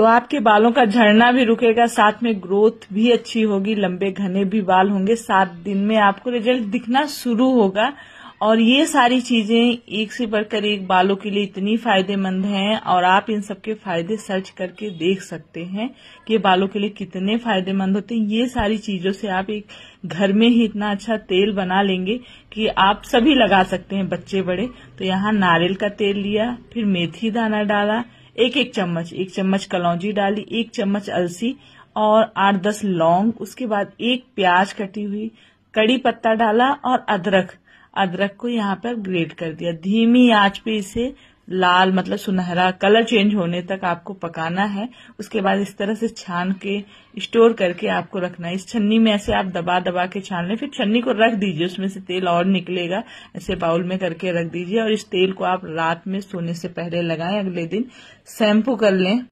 तो आपके बालों का झड़ना भी रुकेगा साथ में ग्रोथ भी अच्छी होगी लंबे घने भी बाल होंगे सात दिन में आपको रिजल्ट दिखना शुरू होगा और ये सारी चीजें एक से बढ़कर एक बालों के लिए इतनी फायदेमंद हैं और आप इन सबके फायदे सर्च करके देख सकते हैं कि बालों के लिए कितने फायदेमंद होते हैं ये सारी चीजों से आप एक घर में ही इतना अच्छा तेल बना लेंगे कि आप सभी लगा सकते हैं बच्चे बड़े तो यहाँ नारियल का तेल लिया फिर मेथी दाना डाला एक एक चम्मच एक चम्मच कलौजी डाली एक चम्मच अलसी और आठ दस लौंग उसके बाद एक प्याज कटी हुई कड़ी पत्ता डाला और अदरक अदरक को यहाँ पर ग्रेट कर दिया धीमी आंच पे इसे लाल मतलब सुनहरा कलर चेंज होने तक आपको पकाना है उसके बाद इस तरह से छान के स्टोर करके आपको रखना है इस छन्नी में ऐसे आप दबा दबा के छान लें फिर छन्नी को रख दीजिए उसमें से तेल और निकलेगा ऐसे बाउल में करके रख दीजिए और इस तेल को आप रात में सोने से पहले लगाएं अगले दिन शैम्पू कर लें